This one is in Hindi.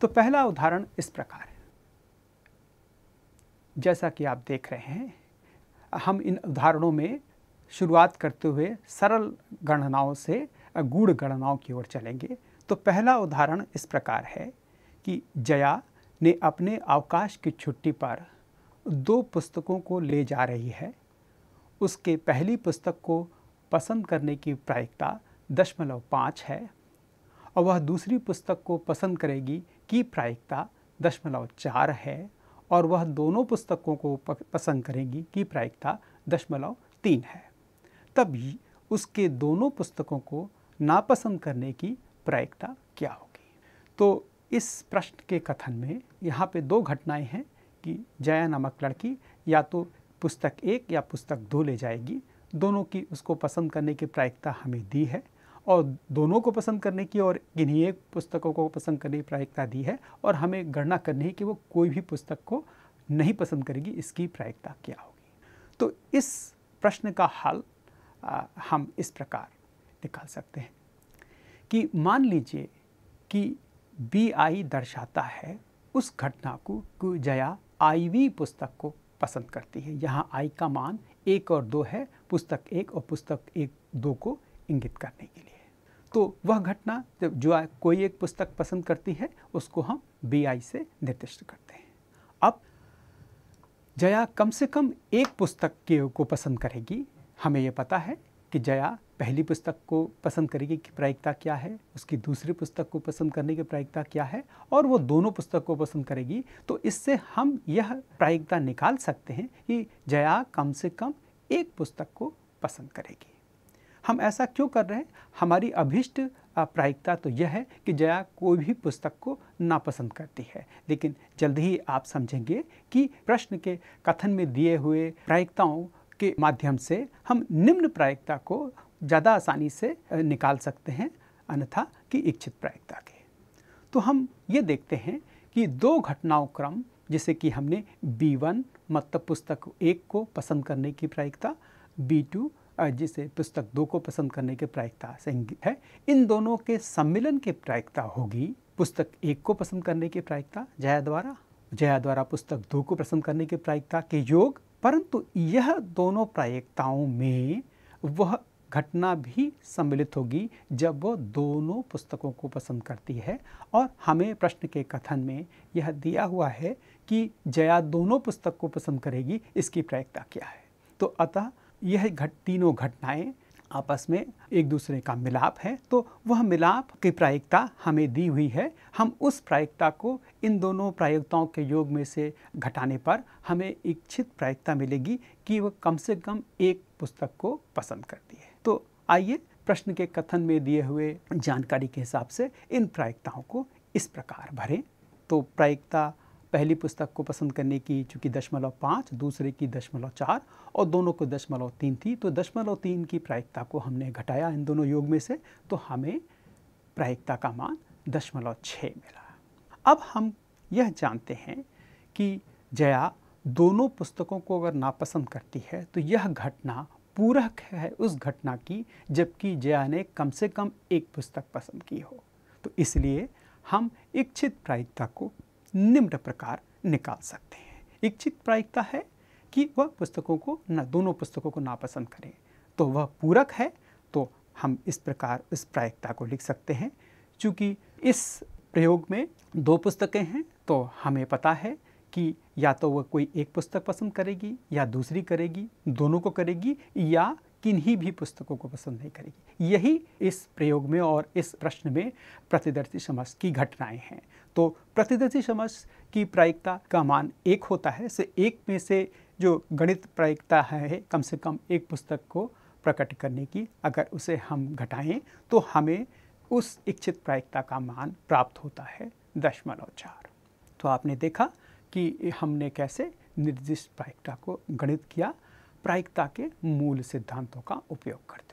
तो पहला उदाहरण इस प्रकार है जैसा कि आप देख रहे हैं हम इन उदाहरणों में शुरुआत करते हुए सरल गणनाओं से गूढ़ गणनाओं की ओर चलेंगे तो पहला उदाहरण इस प्रकार है कि जया ने अपने अवकाश की छुट्टी पर दो पुस्तकों को ले जा रही है उसके पहली पुस्तक को पसंद करने की प्रायिकता दशमलव पाँच है और वह दूसरी पुस्तक को पसंद करेगी की प्रायिकता दशमलव चार है और वह दोनों पुस्तकों को पसंद करेंगी की प्रायिकता दशमलव तीन है तभी उसके दोनों पुस्तकों को नापसंद करने की प्रायिकता क्या होगी तो इस प्रश्न के कथन में यहाँ पे दो घटनाएं हैं कि जया नामक लड़की या तो पुस्तक एक या पुस्तक दो ले जाएगी दोनों की उसको पसंद करने की प्रायिकता हमें दी है और दोनों को पसंद करने की और इन्हीं एक पुस्तकों को पसंद करने की प्रायिकता दी है और हमें गणना करनी है कि वो कोई भी पुस्तक को नहीं पसंद करेगी इसकी प्रायिकता क्या होगी तो इस प्रश्न का हल हम इस प्रकार निकाल सकते हैं कि मान लीजिए कि बी आई दर्शाता है उस घटना को जया आईवी पुस्तक को पसंद करती है यहाँ आई का मान एक और दो है पुस्तक एक और पुस्तक एक दो को इंगित करने के लिए तो वह घटना जब जो कोई एक पुस्तक पसंद करती है उसको हम बी आई से निर्दिष्ट करते हैं अब जया कम से कम एक पुस्तक के को पसंद करेगी हमें यह पता है कि जया पहली पुस्तक को पसंद करेगी कि प्रायिकता क्या है उसकी दूसरी पुस्तक को पसंद करने की प्रायिकता क्या है और वो दोनों पुस्तक को पसंद करेगी तो इससे हम यह प्रायिकता निकाल सकते हैं कि जया कम से कम एक पुस्तक को पसंद करेगी हम ऐसा क्यों कर रहे हैं हमारी अभिष्ट प्रायिकता तो यह है कि जया कोई भी पुस्तक को नापसंद करती है लेकिन जल्द ही आप समझेंगे कि प्रश्न के कथन में दिए हुए प्रायिकताओं के माध्यम से हम निम्न प्रायिकता को ज़्यादा आसानी से निकाल सकते हैं अन्यथा कि इच्छित प्रायिकता के तो हम ये देखते हैं कि दो घटनाओं क्रम जैसे कि हमने वन मतलब पुस्तक एक को पसंद करने की प्रायिकता बी टू जिसे पुस्तक दो को पसंद करने के प्रायिकता है इन दोनों के सम्मिलन की प्रायिकता होगी पुस्तक एक को पसंद करने की प्रायिकता जया द्वारा जया द्वारा पुस्तक दो को पसंद करने की प्रायिकता के योग परंतु यह दोनों प्रायिकताओं में वह घटना भी सम्मिलित होगी जब वह दोनों पुस्तकों को पसंद करती है और हमें प्रश्न के कथन में यह दिया हुआ है कि जया दोनों पुस्तक को पसंद करेगी इसकी प्रायिकता क्या है तो अतः यह घट तीनों घटनाएं आपस में एक दूसरे का मिलाप है तो वह मिलाप की प्रायिकता हमें दी हुई है हम उस प्रायिकता को इन दोनों प्रायिकताओं के योग में से घटाने पर हमें इच्छित प्रायिकता मिलेगी कि वह कम से कम एक पुस्तक को पसंद करती है तो आइए प्रश्न के कथन में दिए हुए जानकारी के हिसाब से इन प्रायिकताओं को इस प्रकार भरें तो प्रायिकता पहली पुस्तक को पसंद करने की चूँकि दशमलव पाँच दूसरे की दशमलव चार और दोनों को दशमलव तीन थी तो दशमलव तीन की प्रायिकता को हमने घटाया इन दोनों योग में से तो हमें प्रायिकता का मान दशमलव छः मिला अब हम यह जानते हैं कि जया दोनों पुस्तकों को अगर नापसंद करती है तो यह घटना पूरक है उस घटना की जबकि जया ने कम से कम एक पुस्तक पसंद की हो तो इसलिए हम इच्छित प्रायिकता को निम्न प्रकार निकाल सकते हैं इच्छित प्रायिकता है कि वह पुस्तकों को न दोनों पुस्तकों को नापसंद करें तो वह पूरक है तो हम इस प्रकार इस प्रायिकता को लिख सकते हैं चूँकि इस प्रयोग में दो पुस्तकें हैं तो हमें पता है कि या तो वह कोई एक पुस्तक पसंद करेगी या दूसरी करेगी दोनों को करेगी या किन्हीं भी पुस्तकों को पसंद नहीं करेगी यही इस प्रयोग में और इस प्रश्न में प्रतिदर्शी समाज की घटनाएं हैं तो प्रतिदर्शी समाज की प्रायिकता का मान एक होता है से एक में से जो गणित प्रायिकता है कम से कम एक पुस्तक को प्रकट करने की अगर उसे हम घटाएं तो हमें उस इच्छित प्रायिकता का मान प्राप्त होता है दशमलव चार तो आपने देखा कि हमने कैसे निर्दिष्ट प्रायिकता को गणित किया प्रायिकता के मूल सिद्धांतों का उपयोग करते